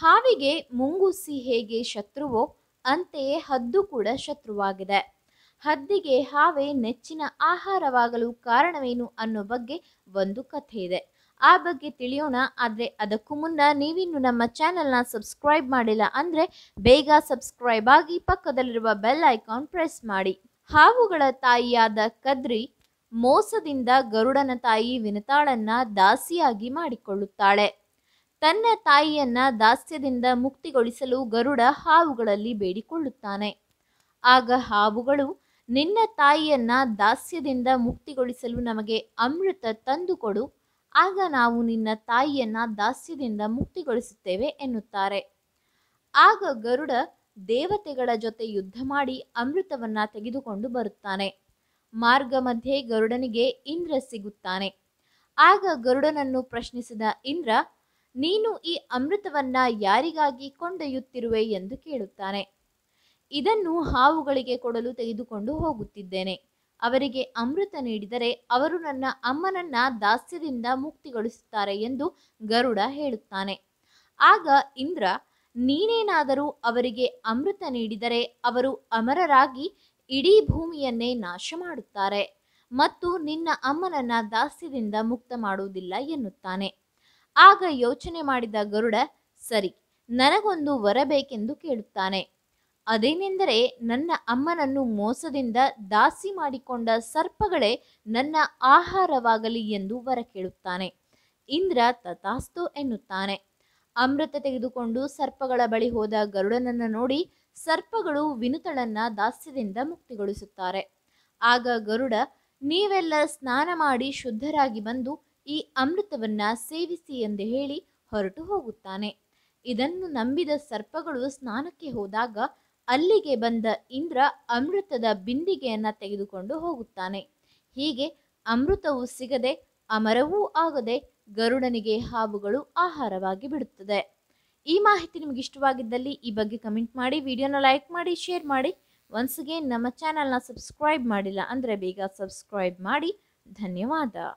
ಹಾವಿಗೆ ಮುಂಗುಸಿ ಹೇಗೆ ಶತ್ರುವೋ ಅಂತೆಯೇ ಹದ್ದು ಕೂಡ ಶತ್ರುವಾಗಿದೆ ಹದ್ದಿಗೆ ಹಾವೆ ನೆಚ್ಚಿನ ಆಹಾರವಾಗಲು ಕಾರಣವೇನು ಅನ್ನೋ ಬಗ್ಗೆ ಒಂದು ಕಥೆ ಇದೆ ಆ ಬಗ್ಗೆ ತಿಳಿಯೋಣ ಆದರೆ ಅದಕ್ಕೂ ಮುನ್ನ ನೀವಿನ್ನು ನಮ್ಮ ಚಾನೆಲ್ನ ಸಬ್ಸ್ಕ್ರೈಬ್ ಮಾಡಿಲ್ಲ ಅಂದರೆ ಬೇಗ ಸಬ್ಸ್ಕ್ರೈಬ್ ಆಗಿ ಪಕ್ಕದಲ್ಲಿರುವ ಬೆಲ್ ಐಕಾನ್ ಪ್ರೆಸ್ ಮಾಡಿ ಹಾವುಗಳ ತಾಯಿಯಾದ ಕದ್ರಿ ಮೋಸದಿಂದ ಗರುಡನ ತಾಯಿ ವಿನತಾಳನ್ನ ದಾಸಿಯಾಗಿ ಮಾಡಿಕೊಳ್ಳುತ್ತಾಳೆ ತನ್ನ ತಾಯಿಯನ್ನ ದಾಸ್ಯದಿಂದ ಮುಕ್ತಿಗೊಳಿಸಲು ಗರುಡ ಹಾವುಗಳಲ್ಲಿ ಬೇಡಿಕೊಳ್ಳುತ್ತಾನೆ ಆಗ ಹಾವುಗಳು ನಿನ್ನ ತಾಯಿಯನ್ನ ದಾಸ್ಯದಿಂದ ಮುಕ್ತಿಗೊಳಿಸಲು ನಮಗೆ ಅಮೃತ ತಂದುಕೊಡು ಆಗ ನಾವು ನಿನ್ನ ತಾಯಿಯನ್ನ ದಾಸ್ಯದಿಂದ ಮುಕ್ತಿಗೊಳಿಸುತ್ತೇವೆ ಎನ್ನುತ್ತಾರೆ ಆಗ ಗರುಡ ದೇವತೆಗಳ ಜೊತೆ ಯುದ್ಧ ಮಾಡಿ ಅಮೃತವನ್ನ ತೆಗೆದುಕೊಂಡು ಬರುತ್ತಾನೆ ಮಾರ್ಗ ಮಧ್ಯೆ ಗರುಡನಿಗೆ ಇಂದ್ರ ಸಿಗುತ್ತಾನೆ ಆಗ ಗರುಡನನ್ನು ಪ್ರಶ್ನಿಸಿದ ಇಂದ್ರ ನೀನು ಈ ಅಮೃತವನ್ನ ಯಾರಿಗಾಗಿ ಕೊಂಡೊಯ್ಯುತ್ತಿರುವೆ ಎಂದು ಕೇಳುತ್ತಾನೆ ಇದನ್ನು ಹಾವುಗಳಿಗೆ ಕೊಡಲು ತೆಗೆದುಕೊಂಡು ಹೋಗುತ್ತಿದ್ದೇನೆ ಅವರಿಗೆ ಅಮೃತ ನೀಡಿದರೆ ಅವರು ನನ್ನ ಅಮ್ಮನನ್ನ ದಾಸ್ಯದಿಂದ ಮುಕ್ತಿಗೊಳಿಸುತ್ತಾರೆ ಎಂದು ಗರುಡ ಹೇಳುತ್ತಾನೆ ಆಗ ಇಂದ್ರ ನೀನೇನಾದರೂ ಅವರಿಗೆ ಅಮೃತ ನೀಡಿದರೆ ಅವರು ಅಮರರಾಗಿ ಇಡೀ ಭೂಮಿಯನ್ನೇ ನಾಶ ಮಾಡುತ್ತಾರೆ ಮತ್ತು ನಿನ್ನ ಅಮ್ಮನನ್ನ ದಾಸ್ಯದಿಂದ ಮುಕ್ತ ಮಾಡುವುದಿಲ್ಲ ಎನ್ನುತ್ತಾನೆ ಆಗ ಯೋಚನೆ ಮಾಡಿದ ಗರುಡ ಸರಿ ನನಗೊಂದು ವರ ಬೇಕೆಂದು ಕೇಳುತ್ತಾನೆ ಅದೇನೆಂದರೆ ನನ್ನ ಅಮ್ಮನನ್ನು ಮೋಸದಿಂದ ದಾಸಿ ಮಾಡಿಕೊಂಡ ಸರ್ಪಗಳೇ ನನ್ನ ಆಹಾರವಾಗಲಿ ಎಂದು ವರ ಕೇಳುತ್ತಾನೆ ಇಂದ್ರ ತಥಾಸ್ತು ಎನ್ನುತ್ತಾನೆ ಅಮೃತ ತೆಗೆದುಕೊಂಡು ಸರ್ಪಗಳ ಬಳಿ ಹೋದ ಗರುಡನನ್ನು ನೋಡಿ ಸರ್ಪಗಳು ವಿನುತಳನ್ನ ದಾಸ್ಯದಿಂದ ಮುಕ್ತಿಗೊಳಿಸುತ್ತಾರೆ ಆಗ ಗರುಡ ನೀವೆಲ್ಲ ಸ್ನಾನ ಮಾಡಿ ಶುದ್ಧರಾಗಿ ಬಂದು ಈ ಅಮೃತವನ್ನ ಸೇವಿಸಿ ಎಂದು ಹೇಳಿ ಹೊರಟು ಹೋಗುತ್ತಾನೆ ಇದನ್ನು ನಂಬಿದ ಸರ್ಪಗಳು ಸ್ನಾನಕ್ಕೆ ಹೋದಾಗ ಅಲ್ಲಿಗೆ ಬಂದ ಇಂದ್ರ ಅಮೃತದ ಬಿಂದಿಗೆಯನ್ನ ತೆಗೆದುಕೊಂಡು ಹೋಗುತ್ತಾನೆ ಹೀಗೆ ಅಮೃತವು ಸಿಗದೆ ಅಮರವೂ ಆಗದೆ ಗರುಡನಿಗೆ ಹಾವುಗಳು ಆಹಾರವಾಗಿ ಬಿಡುತ್ತದೆ ಈ ಮಾಹಿತಿ ನಿಮಗೆ ಇಷ್ಟವಾಗಿದ್ದಲ್ಲಿ ಈ ಬಗ್ಗೆ ಕಮೆಂಟ್ ಮಾಡಿ ವಿಡಿಯೋನ ಲೈಕ್ ಮಾಡಿ ಶೇರ್ ಮಾಡಿ ಒನ್ಸ್ ಅಗೇನ್ ನಮ್ಮ ಚಾನಲ್ನ ಸಬ್ಸ್ಕ್ರೈಬ್ ಮಾಡಿಲ್ಲ ಅಂದರೆ ಬೇಗ ಸಬ್ಸ್ಕ್ರೈಬ್ ಮಾಡಿ ಧನ್ಯವಾದ